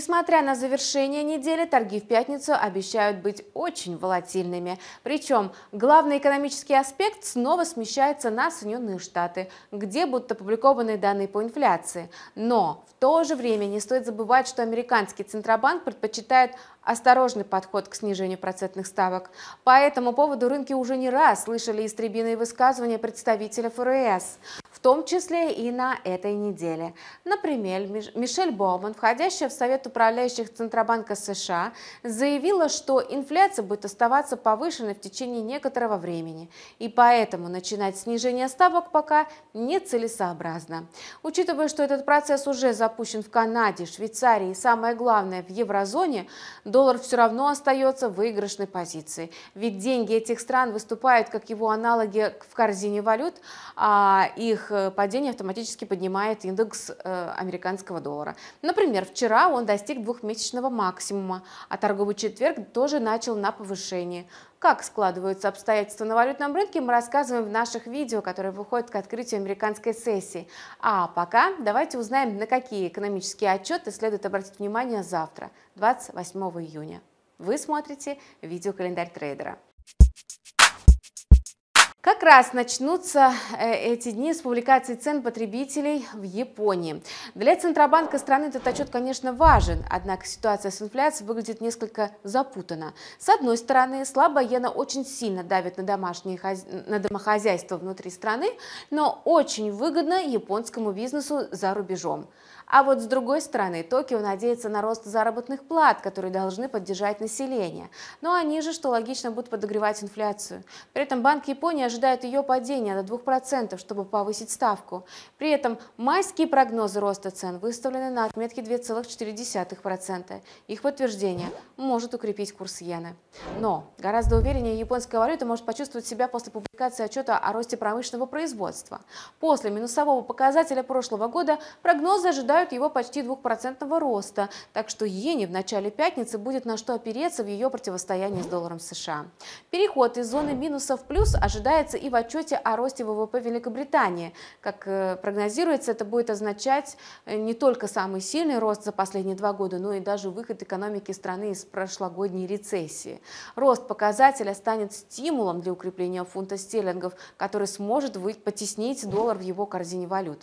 Несмотря на завершение недели, торги в пятницу обещают быть очень волатильными. Причем главный экономический аспект снова смещается на Соединенные Штаты, где будут опубликованы данные по инфляции. Но в то же время не стоит забывать, что американский Центробанк предпочитает осторожный подход к снижению процентных ставок. По этому поводу рынки уже не раз слышали истребиные высказывания представителя ФРС в том числе и на этой неделе. Например, Мишель Бауман, входящая в Совет управляющих Центробанка США, заявила, что инфляция будет оставаться повышенной в течение некоторого времени, и поэтому начинать снижение ставок пока нецелесообразно. Учитывая, что этот процесс уже запущен в Канаде, Швейцарии и, самое главное, в еврозоне, доллар все равно остается в выигрышной позиции, ведь деньги этих стран выступают как его аналоги в корзине валют, а их их э, падение автоматически поднимает индекс э, американского доллара. Например, вчера он достиг двухмесячного максимума, а торговый четверг тоже начал на повышении. Как складываются обстоятельства на валютном рынке, мы рассказываем в наших видео, которые выходят к открытию американской сессии. А пока давайте узнаем, на какие экономические отчеты следует обратить внимание завтра, 28 июня. Вы смотрите видео календарь трейдера. Как раз начнутся э, эти дни с публикации цен потребителей в Японии. Для Центробанка страны этот отчет, конечно, важен, однако ситуация с инфляцией выглядит несколько запутанно. С одной стороны, слабая иена очень сильно давит на, домашние, на домохозяйство внутри страны, но очень выгодно японскому бизнесу за рубежом. А вот с другой стороны, Токио надеется на рост заработных плат, которые должны поддержать население. Но они же, что логично, будут подогревать инфляцию. При этом Банк Японии ожидают ее падения до 2%, чтобы повысить ставку. При этом майские прогнозы роста цен выставлены на отметке 2,4%. Их подтверждение может укрепить курс иены. Но гораздо увереннее японская валюта может почувствовать себя после публикации отчета о росте промышленного производства. После минусового показателя прошлого года прогнозы ожидают его почти 2% роста, так что иене в начале пятницы будет на что опереться в ее противостоянии с долларом США. Переход из зоны минуса в плюс ожидает отражается и в отчете о росте ВВП Великобритании. Как э, прогнозируется, это будет означать э, не только самый сильный рост за последние два года, но и даже выход экономики страны из прошлогодней рецессии. Рост показателя станет стимулом для укрепления фунта стерлингов, который сможет потеснить доллар в его корзине валют.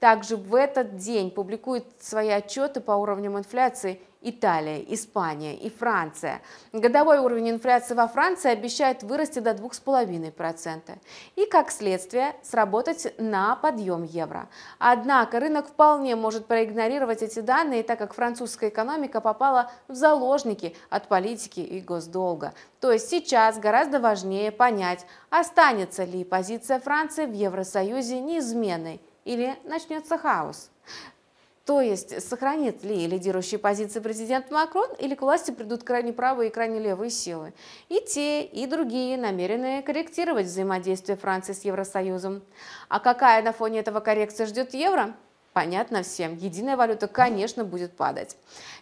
Также в этот день публикуют свои отчеты по уровням инфляции Италия, Испания и Франция. Годовой уровень инфляции во Франции обещает вырасти до 2,5% и, как следствие, сработать на подъем евро. Однако рынок вполне может проигнорировать эти данные, так как французская экономика попала в заложники от политики и госдолга. То есть сейчас гораздо важнее понять, останется ли позиция Франции в Евросоюзе неизменной или начнется хаос. То есть сохранит ли лидирующие позиции президент Макрон или к власти придут крайне правые и крайне левые силы? И те, и другие намерены корректировать взаимодействие Франции с Евросоюзом. А какая на фоне этого коррекция ждет евро? понятно всем, единая валюта, конечно, будет падать.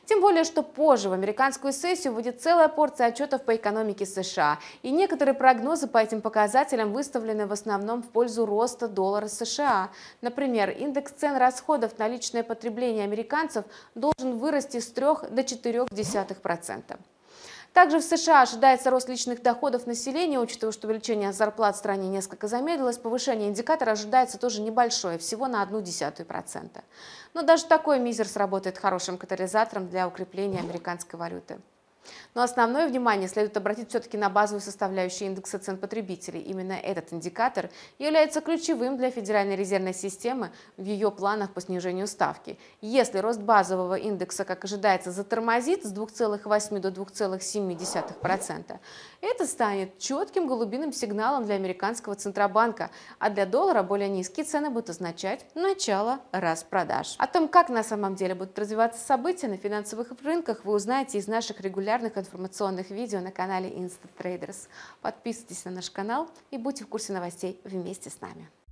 Тем более, что позже в американскую сессию будет целая порция отчетов по экономике США, и некоторые прогнозы по этим показателям выставлены в основном в пользу роста доллара США. Например, индекс цен расходов на личное потребление американцев должен вырасти с 3 до 4%. Также в США ожидается рост личных доходов населения, учитывая, что увеличение зарплат в стране несколько замедлилось, повышение индикатора ожидается тоже небольшое, всего на одну десятую процента. Но даже такой мизер сработает хорошим катализатором для укрепления американской валюты. Но основное внимание следует обратить все-таки на базовую составляющую индекса цен потребителей. Именно этот индикатор является ключевым для Федеральной резервной системы в ее планах по снижению ставки. Если рост базового индекса, как ожидается, затормозит с 2,8 до 2,7%, это станет четким голубиным сигналом для американского Центробанка, а для доллара более низкие цены будут означать начало распродаж. О том, как на самом деле будут развиваться события на финансовых рынках, вы узнаете из наших регулярных регулярных информационных видео на канале InstaTraders. Подписывайтесь на наш канал и будьте в курсе новостей вместе с нами.